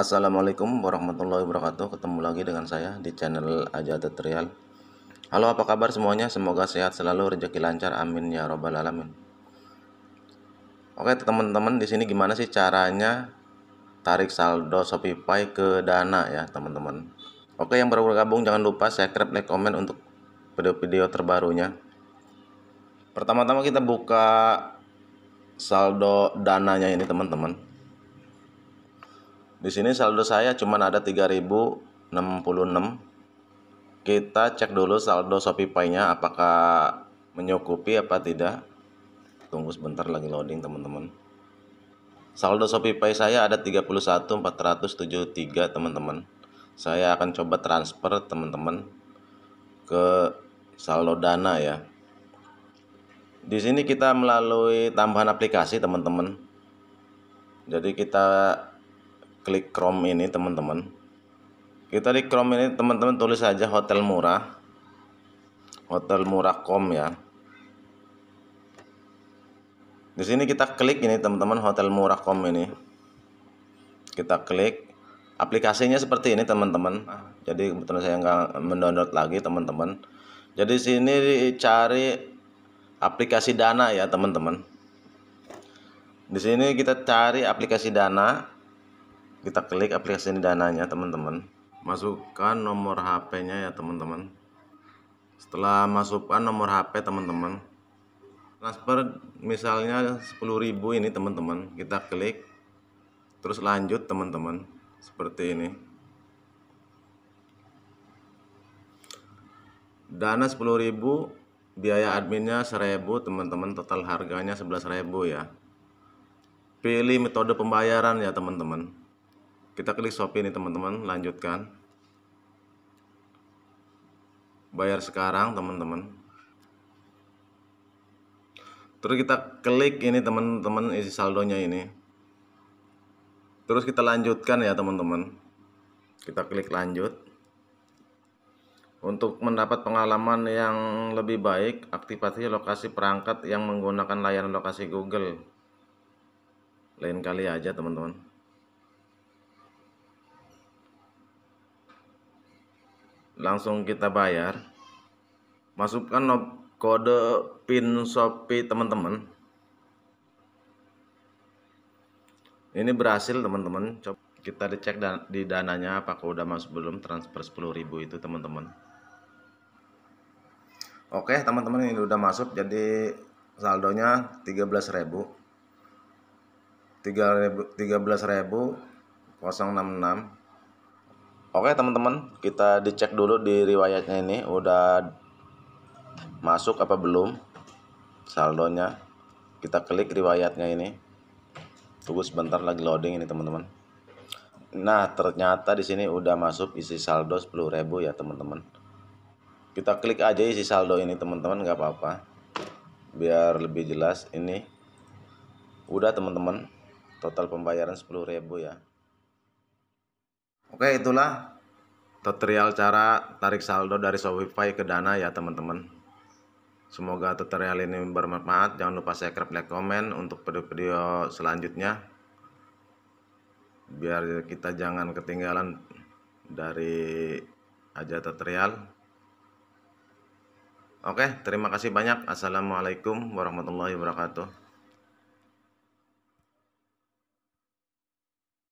Assalamualaikum warahmatullahi wabarakatuh Ketemu lagi dengan saya di channel Aja Tutorial Halo apa kabar semuanya Semoga sehat selalu rezeki lancar Amin ya robbal alamin Oke teman-teman di sini gimana sih caranya Tarik saldo Shopify ke Dana ya teman-teman Oke yang baru bergabung jangan lupa subscribe like komen untuk video-video terbarunya Pertama-tama kita buka saldo dananya ini teman-teman di sini saldo saya cuma ada 3066. Kita cek dulu saldo Shopee-nya apakah menyukupi apa tidak. Tunggu sebentar lagi loading teman-teman. Saldo shopeepay saya ada 31473 teman-teman. Saya akan coba transfer teman-teman ke saldo Dana ya. Di sini kita melalui tambahan aplikasi teman-teman. Jadi kita klik Chrome ini teman-teman kita di Chrome ini teman-teman tulis saja hotel murah hotel murah.com ya di sini kita klik ini teman-teman hotel murah.com ini kita klik aplikasinya seperti ini teman-teman jadi kebetulan saya nggak mendownload lagi teman-teman jadi sini cari aplikasi dana ya teman-teman di sini kita cari aplikasi dana kita klik aplikasi ini dananya teman-teman masukkan nomor HP-nya ya teman-teman setelah masukkan nomor HP teman-teman transfer misalnya 10.000 ini teman-teman kita klik terus lanjut teman-teman seperti ini dana 10.000 biaya adminnya 1.000 teman-teman total harganya 11.000 ya pilih metode pembayaran ya teman-teman kita klik Shopee ini teman-teman lanjutkan bayar sekarang teman-teman terus kita klik ini teman-teman isi saldonya ini terus kita lanjutkan ya teman-teman kita klik lanjut untuk mendapat pengalaman yang lebih baik aktifasi lokasi perangkat yang menggunakan layanan lokasi Google lain kali aja teman-teman langsung kita bayar masukkan kode pin Shopee teman-teman ini berhasil teman-teman kita dicek di dananya apakah udah masuk belum transfer 10.000 itu teman-teman oke teman-teman ini udah masuk jadi saldonya 13.000 13.000 066 Oke teman-teman, kita dicek dulu di riwayatnya ini udah masuk apa belum saldonya. Kita klik riwayatnya ini. Tunggu sebentar lagi loading ini teman-teman. Nah, ternyata di sini udah masuk isi saldo 10.000 ya teman-teman. Kita klik aja isi saldo ini teman-teman nggak apa-apa. Biar lebih jelas ini udah teman-teman. Total pembayaran 10.000 ya. Oke, itulah tutorial cara tarik saldo dari Shopify ke Dana ya teman-teman. Semoga tutorial ini bermanfaat. Jangan lupa subscribe, like, komen untuk video-video selanjutnya. Biar kita jangan ketinggalan dari aja tutorial. Oke, terima kasih banyak. Assalamualaikum warahmatullahi wabarakatuh.